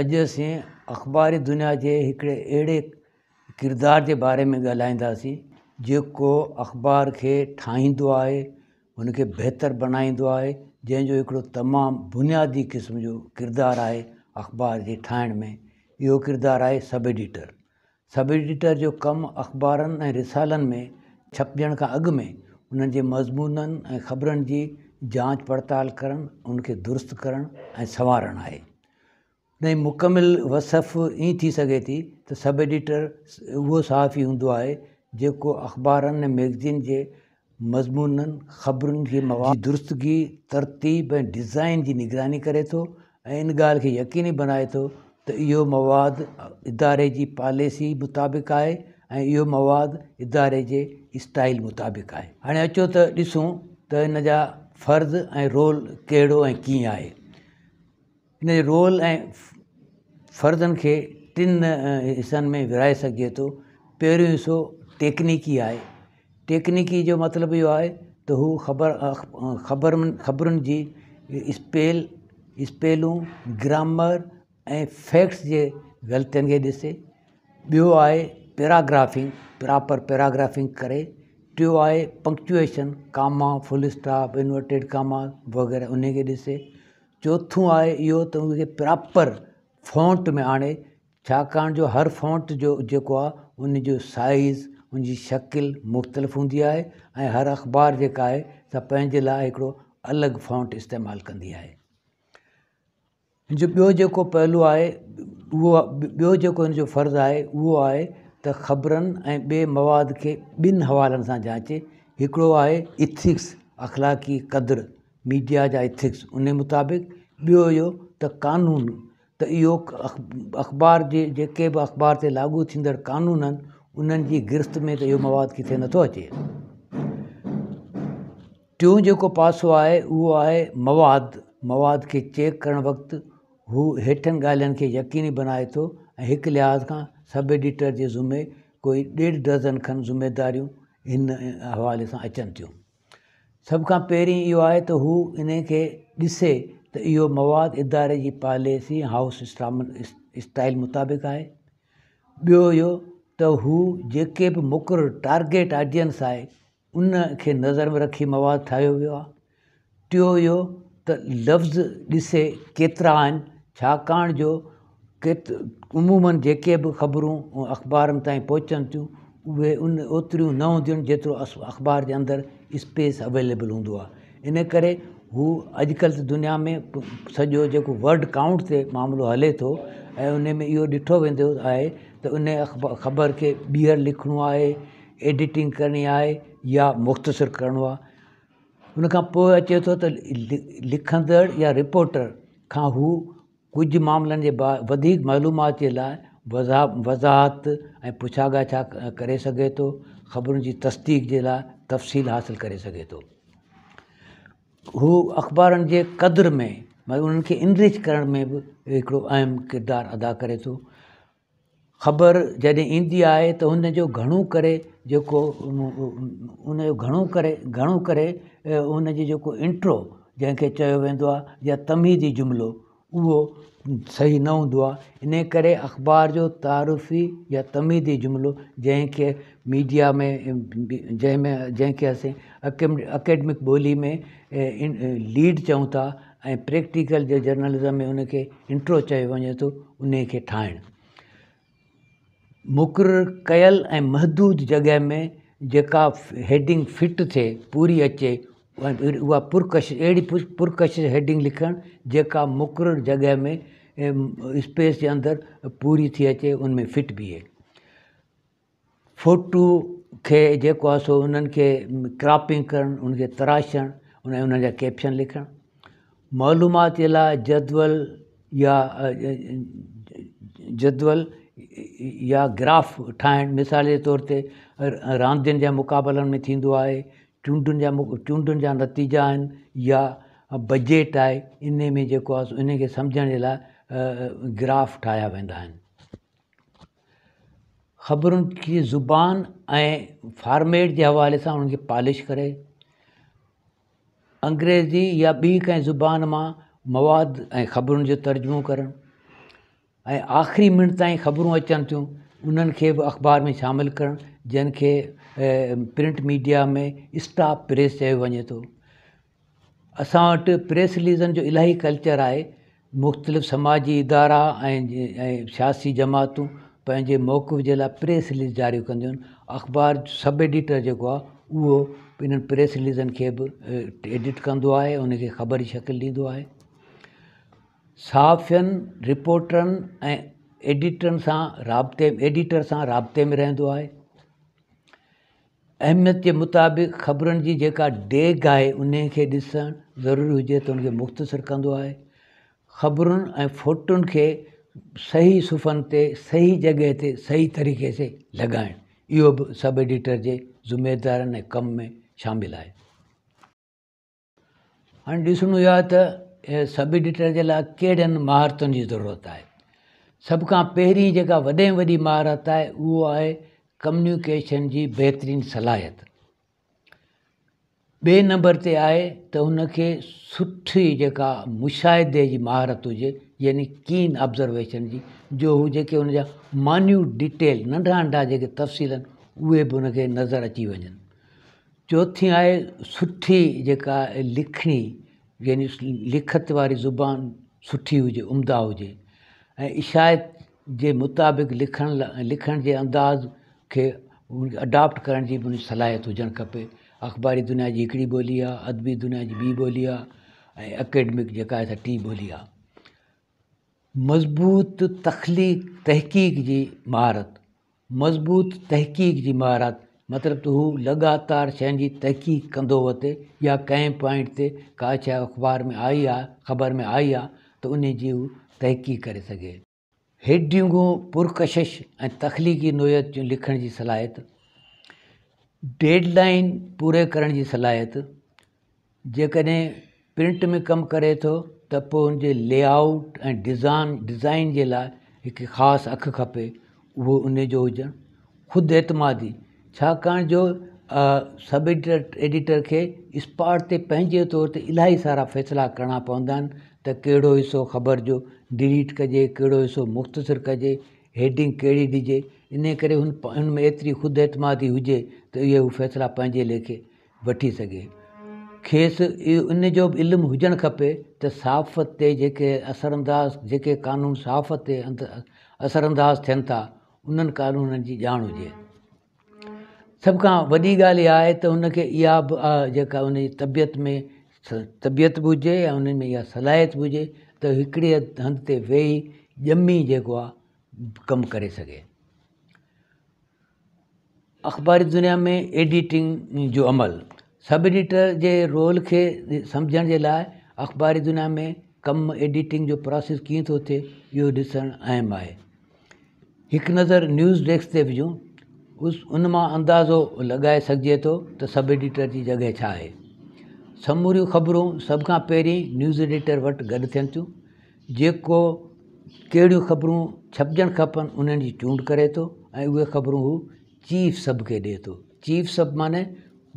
अॼु असीं अख़बारी दुनिया जे हिकिड़े अहिड़े किरदार जे बारे में ॻाल्हाईंदासीं जेको अख़बार खे ठाहींदो आहे उनखे बहितर बणाईंदो आहे जंहिंजो हिकिड़ो तमामु बुनियादी क़िस्म जो किरदारु आहे अख़बार जे ठाहिण में इहो किरदारु आहे सब एडिटर सब एडिटर जो कमु अख़बारनि ऐं रिसालनि में छपजण खां अॻु में हुननि जे मज़मूननि ऐं ख़बरुनि जी जांच पड़ताल करणु उनखे दुरुस्त करणु ऐं संवारणु आहे इन मुकमिल वसफ़ ईअं थी सघे थी त सब एडिटर उहो सहाफ़ी हूंदो आहे जेको अख़बारनि ऐं मैगज़ीन जे मज़मूननि ख़बरुनि जी मवाद दुरुस्तगी तरतीब ऐं डिज़ाइन जी निगरानी करे थो ऐं इन ॻाल्हि खे यकीनी बणाए थो त इहो मवाद इदारे जी पॉलिसी मुताबिक़ आहे ऐं इहो मवाद इदारे जे स्टाइल मुताबिक़ आहे हाणे अचो त ॾिसूं त हिन जा फ़र्ज़ ऐं रोल कहिड़ो ऐं कीअं आहे इन जो रोल ऐं फर्ज़नि खे टिनि हिसनि में विरिहाए सघिजे थो पहिरियों हिसो टेकनीकी आहे टेकनीकी जो मतिलबु इहो आहे त हू ख़बर ख़बर ख़बरुनि जी स्पेल स्पेलूं ग्रामर ऐं फैक्ट्स जे ग़लतियुनि खे ॾिसे ॿियो आहे पैराग्राफिंग प्रॉपर पैराग्राफिंग करे टियों आहे punctuation comma full stop inverted comma वग़ैरह उन खे ॾिसे चोथों आहे इहो त हुनखे प्रॉपर फॉन्ट में आणे छाकाणि जो हर फॉन्ट जो जेको आहे उन जो साइज़ उन जी शकिल मुख़्तलिफ़ हूंदी आहे ऐं हर अख़बार जेका आहे त पंहिंजे लाइ हिकिड़ो अलॻि फॉन्ट इस्तेमालु कंदी आहे हिन जो ॿियो जेको पहलू आहे उहो ॿियो जेको हिन जो फ़र्ज़ु आहे उहो आहे त ख़बरनि ऐं ॿिए मवाद खे ॿिनि हवालनि सां जांचे हिकिड़ो आहे इथिक्स अख़लाक़ी क़दुरु मीडिया जा इथिक्स उन मुताबिक़ ॿियो इहो त कानून त इहो अख़बार जे जेके बि अख़बार ते लागू थींदड़ क़ानून आहिनि उन्हनि जी गिरफ़्त में त इहो मवाद किथे नथो अचे टियों जेको पासो आहे उहो आहे मवाद मवाद खे चेक करणु वक़्तु हू हेठनि ॻाल्हियुनि खे यकीनी बनाए थो ऐं हिकु लिहाज़ खां सब एडिटर जे ज़ुमे कोई ॾेढ दर्ज़न खनि ज़िमेदारियूं हिन हवाले सां अचनि थियूं सभु खां पहिरीं इहो आहे त हू इन खे ॾिसे त इहो मवाद इदारे जी पॉलिसी हाउस स्टाम स्टाइल मुताबिक़ आहे ॿियो इहो त हू जेके बि मुकररु टारगेट ऑडियंस आहे उन खे नज़र में रखी मवाद ठाहियो वियो आहे टियों इहो त लफ़्ज़ ॾिसे केतिरा आहिनि छाकाणि जो केत उमूमनि जेके बि ख़बरूं ऐं अख़बारुनि ताईं पहुचनि थियूं उहे उन ओतिरियूं न हूंदियूं आहिनि जेतिरो अख़बार जे अंदरि स्पेस अवेलेबल हूंदो आहे इन करे हू अॼुकल्ह दुनिया में सॼो जेको वल्ड काउंट ते मामिलो हले थो ऐं उन में इहो ॾिठो वेंदो आहे त उन अख ख़बर खे ॿीहर लिखिणो आहे एडिटिंग करणी आहे या मुख़्तसिर करिणो आहे खां पोइ अचे थो त लिखंदड़ या रिपोटर खां हू कुझु मामलनि जे बा वधीक मालूमात जे लाइ वज़ा वज़ाहत ऐं पुछा ॻाछा करे सघे थो ख़बरुनि जी तस्दीक जे लाइ तफ़सील हासिलु करे सघे थो हू अख़बारनि जे क़दुरु में मतिलबु उन्हनि खे इनरीच करण में बि हिकिड़ो अहम किरदारु अदा करे थो ख़बर जॾहिं ईंदी आहे त हुन जो घणो करे जेको उन जो घणो करे घणो करे उन जी जेको इंट्रो जंहिंखे चयो वेंदो आहे या तमीदी जुमिलो उहो सही न हूंदो आहे इन करे अख़बार जो तारुफ़ी या तमीदी जुमिलो जंहिंखे मीडिया में जंहिंमें में जंहिंखे असीं अकेडमिक ॿोली में लीड चऊं था ऐं प्रैक्टिकल जे जर्नलिज़म में उनखे इंट्रो चयो वञे थो उन खे ठाहिणु मुक़ररु कयल ऐं महदूद जॻह में जेका हेडिंग फिट थिए पूरी अचे उहा पुर्कश अहिड़ी पु पुर्कश हैडिंग लिखणु जेका मुक़ररु जॻह में स्पेस जे अंदरि पूरी थी अचे उन में फिट बीहे फोटू खे जेको आहे सो उन्हनि खे क्रॉपिंग करणु उनखे तराशणु उन उन्हनि जा कैप्शन लिखणु मालूमात जे लाइ जदवल या जदवल या ग्राफ ठाहिणु मिसाल जे तौर ते रांदियुनि जे मुक़ाबलनि में थींदो आहे चूंडुनि जा मु चूंडुनि जा नतीजा आहिनि या बजेट आहे इन में जेको आहे इन खे सम्झण जे लाइ ग्राफ ठाहिया वेंदा आहिनि ख़बरुनि जी ज़ुबान ऐं फॉर्मेट जे हवाले सां उन्हनि खे पॉलिश करे अंग्रेज़ी या ॿी कंहिं ज़ुबान मां मवाद ऐं ख़बरुनि जो तर्जुमो करणु ऐं आख़िरी मिंट ताईं ख़बरूं अचनि थियूं उन्हनि खे बि अख़बार में शामिलु करणु जंहिंखे प्रिंट मीडिया में स्टाफ प्रेस चयो वञे थो असां वटि प्रेस रिलीज़न जो इलाही कल्चर आहे मुख़्तलिफ़ समाजी इदारा ऐं सियासी जमातूं पंहिंजे मौक़ जे लाइ प्रेस रिलीज़ जारी कंदियूं आहिनि अख़बार सब एडिटर जेको आहे उहो इन्हनि प्रेस रिलीज़न खे बि एडिट कंदो आहे उनखे ख़बर जी शकिल ॾींदो आहे साफ़ियुनि रिपोटरनि ऐं एडिटरनि सां राब्ते एडिटर सां राब्ते में रहंदो आहे अहमियत जे मुताबिक़ ख़बरुनि जी जेका डेग आहे उन खे ॾिसणु ज़रूरी हुजे त उनखे मुख़्तसिर कंदो आहे ख़बरुनि ऐं फ़ोटुनि खे सही सुफ़नि ते सही जॻह ते सही तरीक़े से लॻाइणु इहो बि सब एडिटर जे ज़िमेदारनि ऐं कम में शामिलु आहे हाणे ॾिसणो ई आहे त सब एडिटर जे लाइ कहिड़नि महारतुनि जी ज़रूरत आहे सभ खां पहिरीं जेका वॾे में वॾी महारत आहे उहो आहे कम्युनिकेशन जी बहितरीन सलाहियत ॿिए नंबर ते आहे त हुनखे सुठी जेका मुशाहिदे जी महारत हुजे यानी कीन ऑब्ज़रवेशन जी जो हू जेके हुनजा मान्यू डिटेल नंढा नंढा जेके तफ़सील आहिनि उहे बि हुनखे नज़र अची वञनि चोथी आहे सुठी जेका लिखणी यानी लिखत वारी ज़ुबान सुठी हुजे उम्दा हुजे ऐं इशाइत जे मुताबिक़ लिखण लाइ लिखण जे अंदाज़ खे अडॉप्ट करण जी बि सलाहियत हुजणु खपे अख़बारी दुनिया जी हिकिड़ी ॿोली आहे अदबी दुनिया जी ॿी ॿोली आहे ऐं अकेडमिक जेका आहे टी ॿोली आहे मज़बूत तखलीक़ तहक़ीक़ जी महारत मज़बूत तहक़ीक़ जी महारत मतिलबु त हू लॻातार शयुनि जी तहक़ीक़ कंदो वते या कंहिं पॉइंट ते का शइ अख़बार में आई आहे ख़बर में आई आहे त उन जी हू तहक़ीक़ करे सघे हेॾियूं पुरकशिश ऐं तख़लीकी नोयत जूं लिखण जी सलाहियत डेडलाइन पूरे करण जी सलाहियत जेकॾहिं प्रिंट में कमु करे थो त पोइ हुनजे ले आउट ऐं डिज़ान डिज़ाइन जे लाइ हिकु ख़ासि अखि खपे उहो उन जो हुजणु ख़ुदि एतमादी छाकाणि जो सब एडिटर एडिटर खे स्पॉट ते पंहिंजे तौर ते इलाही सारा फ़ैसिला करणा पवंदा आहिनि त कहिड़ो हिसो ख़बर जो डिलीट कजे कहिड़ो हिसो मुख़्तसिर कजे हेडिंग कहिड़ी ॾिजे इन करे हुन हुन में एतिरी ख़ुदि एतमादी हुजे त इहे हू फ़ैसिला पंहिंजे लेखे वठी सघे खेसि इहो इन जो बि इल्मु हुजणु खपे त साफ़त ते जेके असरअंदाज़ जेके कानून साफ़त ते असरअंदाज़ थियनि था उन्हनि कानूननि जी ॼाण हुजे सभु खां वॾी ॻाल्हि इहा आहे त हुनखे इहा बि जेका उन तबियत में तबियत बि हुजे या उन्हनि में इहा सलाहियत बि हुजे त हिकिड़े हंधि ते वेही ॼमी जेको आहे कमु करे सघे अख़बारी दुनिया में एडिटिंग जो अमल सब एडिटर जे रोल खे सम्झण जे लाइ अख़बारी दुनिया में कमु एडिटिंग जो प्रोसेस कीअं थो थिए इहो ॾिसणु अहम आहे हिकु नज़र न्यूज़ डेस्क ते विझूं उस उन मां अंदाज़ो लॻाए सघिजे थो त सब एडिटर जी जॻहि छा आहे समूरियूं ख़बरूं सभ खां पहिरीं न्यूज़ एडिटर वटि गॾु थियनि थियूं जेको कहिड़ियूं ख़बरूं छपजणु खपनि उन्हनि जी चूंड करे थो ऐं उहे ख़बरूं हू चीफ सब खे ॾिए थो चीफ सब माने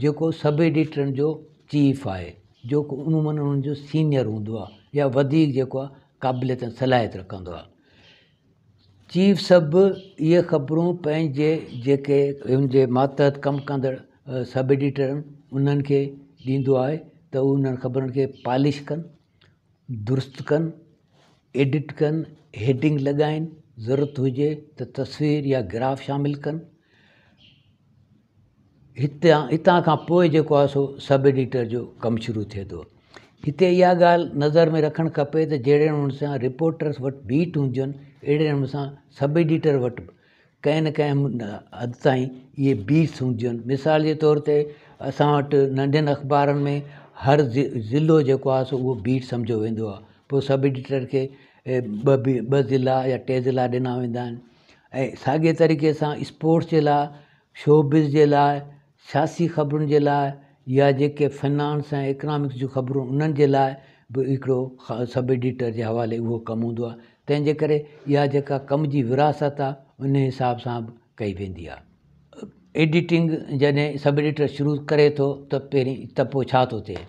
जेको सब एडिटरनि जो चीफ आहे जेको उमूमन उन्हनि जो सीनियर हूंदो आहे या वधीक जेको आहे क़ाबिलियत सलाहियत रखंदो आहे चीफ सब इहे ख़बरूं पंहिंजे जेके हुनजे मातहत कमु कंदड़ सब एडिटर आहिनि उन्हनि खे ॾींदो आहे त उन्हनि ख़बरुनि खे पॉलिश कनि दुरुस्त कनि एडिट कनि हेडिंग लॻाइनि ज़रूरत हुजे त तस्वीर या ग्राफ शामिलु कनि हितां हितां खां पोइ जेको आहे सो सब एडिटर जो कमु शुरू थिए थो हिते इहा ॻाल्हि नज़र में रखणु खपे त जहिड़े नमूने सां रिपोर्टर्स वटि बीट हूंदियूं आहिनि अहिड़े नमूने सां सब एडिटर वटि कंहिं न कंहिं हद ताईं इहे बीट्स हूंदियूं आहिनि मिसाल जे तौर ते असां वटि नंढनि अख़बारनि में हर ज़ि ज़िलो जेको आहे सो उहो बीट सम्झो वेंदो आहे पोइ सब एडिटर खे ॿ बि ॿ ज़िला या टे ज़िला ॾिना वेंदा आहिनि ऐं साॻिए तरीक़े सां स्पोर्ट्स जे लाइ शो जे लाइ सियासी ख़बरुनि जे लाइ या जेके फिनांस ऐं इकनॉमिक्स जूं ख़बरूं उन्हनि जे लाइ बि हिकिड़ो सब एडिटर जे हवाले उहो कमु हूंदो आहे तंहिंजे करे इहा जेका कम जी विरासत आहे उन हिसाब सां बि कई वेंदी आहे एडिटिंग जॾहिं सब एडिटर शुरू करे थो त पहिरीं त पोइ छा थो थिए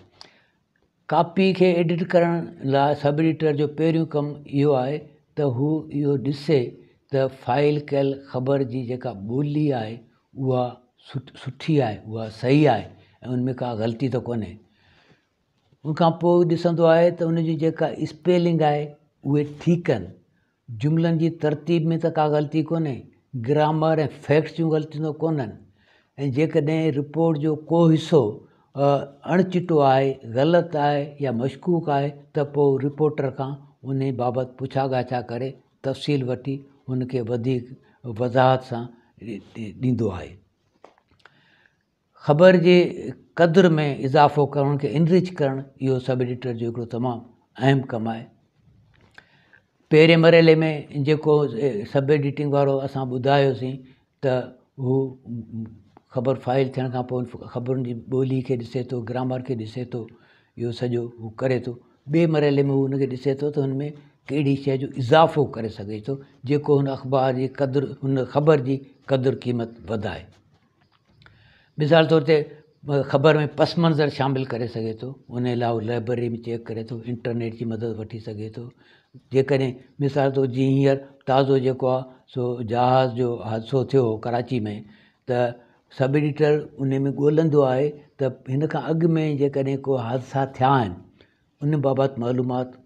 कापी खे एडिट करण लाइ सब एडिटर जो पहिरियों कमु इहो आहे त हू इहो ॾिसे त फाइल कयल ख़बर जी जेका ॿोली आहे उहा सु सुठी आहे उहा सही आहे ऐं उन में का ग़लती त कोन्हे उनखां पोइ ॾिसंदो आहे त उनजी जेका स्पेलिंग आहे उहे ठीकु आहिनि जुमिलनि जी तरतीब में त का ग़लती कोन्हे ग्रामर ऐं जूं फैक्टियूं ग़लति कोन्हनि ऐं जेकॾहिं रिपोर्ट जो को हिसो अणचिटो आहे ग़लति आहे या मशकूक आहे त पोइ रिपोर्टर खां उन बाबति पुछा गाछा करे तफ़सील वठी हुनखे वधीक वज़ाहत सां ॾींदो आहे ख़बर जे क़दुरु में इज़ाफ़ो करण खे इनरिच करणु इहो सब एडिटर जो हिकिड़ो तमामु अहम कमु आहे पहिरें मरहले में जेको सब एडिटिंग वारो असां ॿुधायोसीं त हू ख़बर फाइल थियण खां पोइ ख़बरुनि जी ॿोली खे ॾिसे थो ग्रामर खे ॾिसे थो इहो सॼो हू करे थो ॿिए मरहले में हू हुनखे ॾिसे थो त हुन में कहिड़ी शइ जो इज़ाफ़ो करे सघे थो जेको हुन अख़बार जी कदुरु हुन ख़बर जी क़दुरु क़ीमत वधाए मिसाल तौर ते ख़बर में पस मंज़र शामिलु करे सघे थो उनजे लाइ हू लाइब्रेरी में चेक करे थो इंटरनेट जी मदद वठी सघे थो जेकॾहिं मिसाल तौर जीअं हींअर ताज़ो जेको आहे सो जहाज़ जो हादिसो थियो कराची में त सब एडिटर उन में ॻोल्हंदो आहे त हिन खां अॻु में जेकॾहिं को हादसा थिया आहिनि उन बाबति मालूमात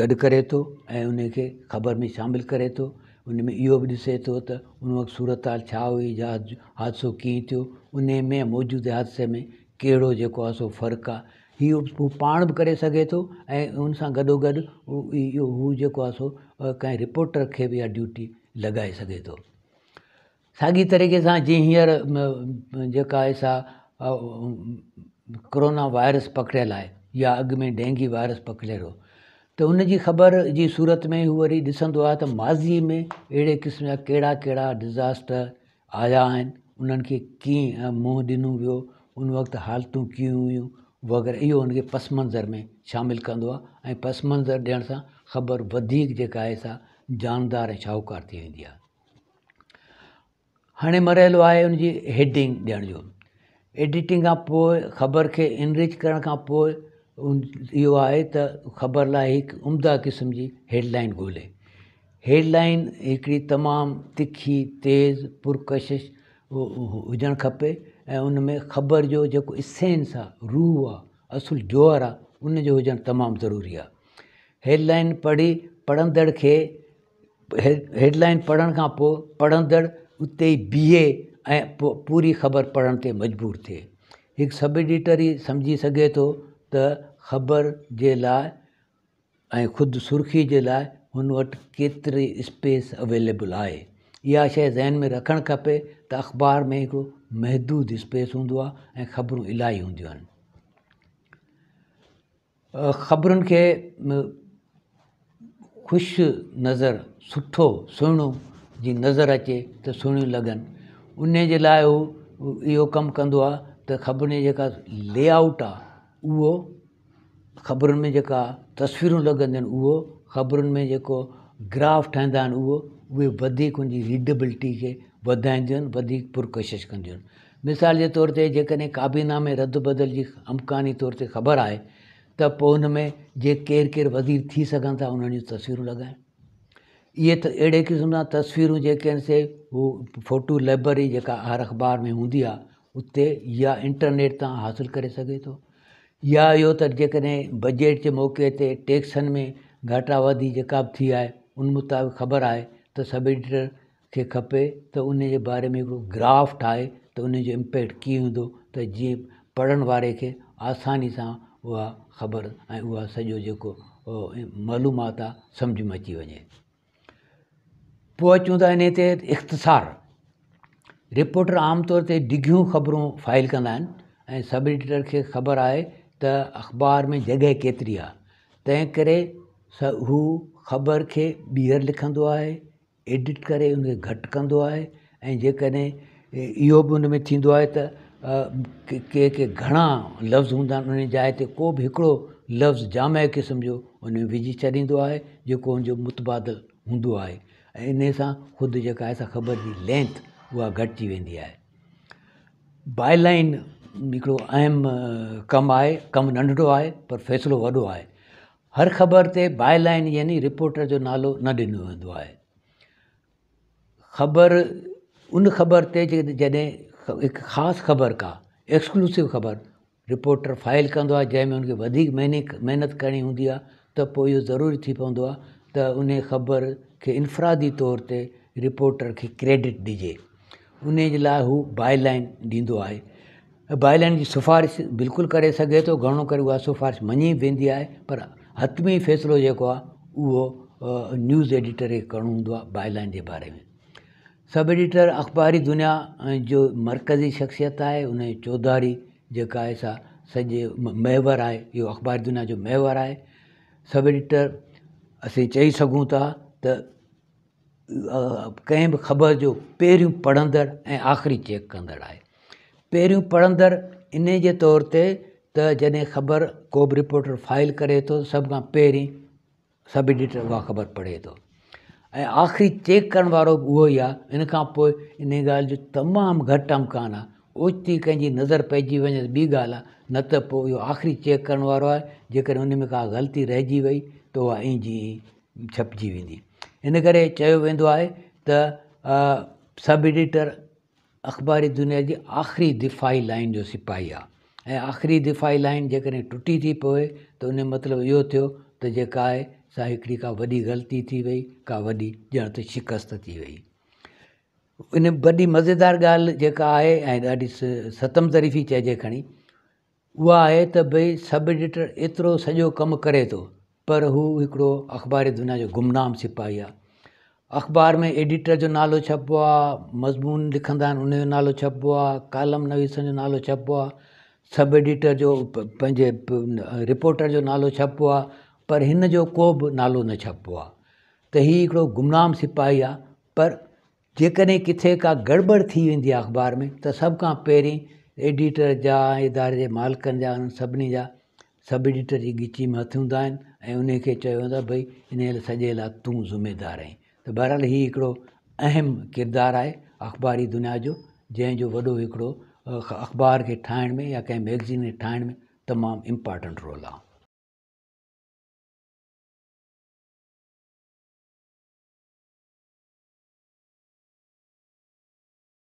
गॾु करे थो ऐं उनखे ख़बर में शामिलु करे थो उन में इहो बि ॾिसे थो त उन वक़्तु सूरत हाल छा हुई जहाज़ हादिसो कीअं थियो उन में मौजूदु हादसे में कहिड़ो जेको आहे सो फ़र्क़ु आहे इहो हू पाण बि करे सघे थो ऐं उन उनसां गॾोगॾु इहो हू जेको आहे सो कंहिं रिपोर्टर खे बि इहा ड्यूटी लॻाए सघे थो साॻी तरीक़े सां जीअं हींअर जेका आहे सा कोरोना वायरस पकड़ियल आहे या अॻु में डेंगी वायरस पकड़ियल हो त हुन जी ख़बर जी सूरत में हू वरी ॾिसंदो आहे त माज़ीअ में अहिड़े क़िस्म जा कहिड़ा कहिड़ा डिज़ास्टर आया आहिनि उन्हनि खे कीअं मुंहुं ॾिनो वियो उन वक़्तु हालतूं कीअं हुयूं वग़ैरह इहो हुनखे मंज़र में शामिलु कंदो आहे ऐं पस मंज़र ॾियण सां ख़बर वधीक जेका आहे सा जानदार ऐं शाहूकार थी वेंदी आहे हाणे मरियल आहे हुनजी हेडिंग ॾियण जो एडिटिंग खां पोइ ख़बर खे इनरिच करण खां पोइ इहो आहे त ख़बर लाइ हिकु उमदा क़िस्म जी हेडलाइन ॻोल्हे हेडलाइन हिकिड़ी तमामु तिखी तेज़ पुरकशिश हुजणु खपे ऐं उन में ख़बर जो जेको इसेंस आहे रूह आहे असुलु जोहर आहे उनजो हुजणु तमामु ज़रूरी आहे हेडलाइन पढ़ी पढ़ंदड़ खे हेडलाइन पढ़ण खां पोइ पढ़ंदड़ उते ई बीहे ऐं पोइ पूरी ख़बर पढ़ण ते मजबूर थिए हिकु सब एडिटर ई सम्झी सघे थो त ख़बर जे लाइ ऐं ख़ुदि सुर्खी जे लाइ हुन वटि केतिरी स्पेस अवेलेबल आहे इहा शइ ज़हन में रखणु खपे त अख़बार में हिकिड़ो महदूद स्पेस हूंदो आहे ऐं ख़बरूं इलाही हूंदियूं आहिनि ख़बरुनि खे ख़ुशि नज़र सुठो सुहिणो जी नज़र अचे त सुहिणियूं लॻनि उन जे लाइ उहो इहो कमु कंदो आहे त ख़बरुनि जेका लेआउट आहे उहो ख़बरुनि में जेका तस्वीरूं लॻंदियूं आहिनि उहो ख़बरुनि में जेको ग्राफ ठहींदा आहिनि उहो उहे वधीक उनजी रीडेबिलिटी खे वधाईंदियूं आहिनि वधीक पुरकशिश कंदियूं आहिनि मिसाल जे तौर ते जेकॾहिं काबीना में रद बदल जी अमकानी तौर ते ख़बर आहे त पोइ हुन में जे केरु केरु वज़ीर थी सघनि था उन्हनि जूं तस्वीरूं लॻाइनि इहे त अहिड़े क़िस्म जा तस्वीरूं जेके आहिनि से हू फोटू लाइब्रेरी जेका हर अख़बार में हूंदी आहे उते या इंटरनेट तां हासिलु करे सघे थो या इहो त जेकॾहिं बजेट जे मौके ते टैक्सनि में घाटा वधी जेका बि थी आहे उन मुताबिक़ ख़बर आहे त सभु एडिटर खे खपे त उन जे बारे में हिकिड़ो ग्राफ ठाहे त उन जो इम्पेक्ट कीअं हूंदो त जीअं पढ़ण वारे खे आसानी सां उहा ख़बर ऐं उहा सॼो जेको मालूमात आहे सम्झ में अची वञे पोइ अचूं था इन ते इख़्तसार रिपोटर आमतौर ते डिघियूं ख़बरूं फाइल कंदा आहिनि ऐं सब एडिटर खे ख़बर आहे त अख़बार में जॻहि केतिरी आहे तंहिं करे स हू ख़बर खे ॿीहर लिखंदो आहे एडिट करे उनखे घटि कंदो आहे ऐं जेकॾहिं इहो बि उन में थींदो आहे त के के घणा लफ़्ज़ हूंदा आहिनि उन जाइ ते को बि हिकिड़ो लफ़्ज़ जाम जे क़िस्म जो उन में विझी छॾींदो आहे जेको उनजो मुतबादल हूंदो आहे ऐं इन सां ख़ुदि जेका आहे असां ख़बर जी लेंथ उहा घटिजी वेंदी आहे बाइलाइन हिकिड़ो अहम कमु आहे कमु नंढड़ो आहे पर फ़ैसिलो वॾो आहे हर ख़बर ते बाएलाइन यानी रिपोर्टर जो नालो न ॾिनो वेंदो आहे ख़बर उन ख़बर ते जॾहिं हिकु ख़ासि ख़बर का एक्सक्लूसिव ख़बर रिपोर्टर फाइल कंदो आहे जंहिंमें हुनखे वधीक महिने महिनत करणी हूंदी आहे त पोइ इहो ज़रूरी थी पवंदो आहे त उन ख़बर खे इन्फरादी तौर ते रिपोर्टर खे क्रेडिट ॾिजे उन जे लाइ हू बाएलाइन ॾींदो आहे बाएलाइन जी सिफ़ारिश बिल्कुलु करे सघे थो घणो करे उहा सिफ़ारिश मञी वेंदी आहे पर हतमी फ़ैसिलो जेको आहे उहो न्यूज़ एडिटर खे करिणो हूंदो आहे बाइलाइन जे बारे में सभु एडिटर अख़बारी दुनिया जो मर्कज़ी शख़्सियत आहे उनजी चौधारी जेका आहे सा सॼे मयवर आहे इहो अख़बारी दुनिया जो मयवर आहे सभु एडिटर असीं चई सघूं था त कंहिं बि ख़बर जो पहिरियों पढ़ंदड़ ऐं आख़िरी चेक कंदड़ आहे पहिरियों पढ़ंदड़ इन जे तौर ते त जॾहिं ख़बर को बि रिपोर्टर फाइल करे थो सभ खां पहिरीं सभु एडिटर उहा ख़बर पढ़े थो ऐं आख़िरी चेक करण वारो बि उहो ई आहे इन खां पोइ इन ॻाल्हि जो तमामु घटि इम्कानु आहे ओचिती कंहिंजी नज़र पइजी वञे त ॿी ॻाल्हि आहे न त पोइ इहो आख़िरी चेक करण वारो आहे जेकॾहिं उन में का ग़लती रहिजी वई त उहा ई जी छपजी वेंदी इन करे चयो वेंदो आहे त सब एडिटर अख़बारी दुनिया जी आख़िरी दिफ़ाई लाइन जो सिपाही आहे ऐं आख़िरी दिफ़ाई लाइन जेकॾहिं टुटी थी पवे त उन जो मतिलबु इहो थियो त जेका आहे सां हिकिड़ी का वॾी ग़लती थी वई का वॾी ॼण त शिकस्त थी वई इन वॾी मज़ेदार ॻाल्हि जेका आहे ऐं ॾाढी सतम तरीफ़ी चइजे खणी उहा आहे त भई सब एडिटर एतिरो सॼो कमु करे थो पर हू हिकिड़ो अख़बारी दुनिया जो गुमनाम सिपाही आहे अख़बार में एडिटर जो नालो छपबो आहे मज़मून लिखंदा आहिनि उनजो नालो छपबो आहे कालम नवीसनि जो नालो छपबो आहे सब एडिटर जो पंहिंजे रिपोर्टर जो नालो छपबो आहे पर हिन जो को बि नालो न छपो आहे त हीउ हिकिड़ो गुमनाम सिपाही आहे पर जेकॾहिं किथे का गड़बड़ थी वेंदी आहे अख़बार में त सभु खां पहिरीं एडिटर जा इदारे जे मालिकनि जा सभिनी जा सभु एडिटर जी ॻिची में हथु हूंदा आहिनि ऐं उनखे चयो वेंदो आहे भई इन लाइ सॼे लाइ तूं ज़ुमेदार आहीं त बहरहाल हीउ हिकिड़ो अहम किरदारु आहे अख़बारी दुनिया जो जंहिंजो वॾो हिकिड़ो अख़बार खे ठाहिण में या कंहिं मैगज़ीन खे ठाहिण में तमामु इम्पोटेंट रोल आहे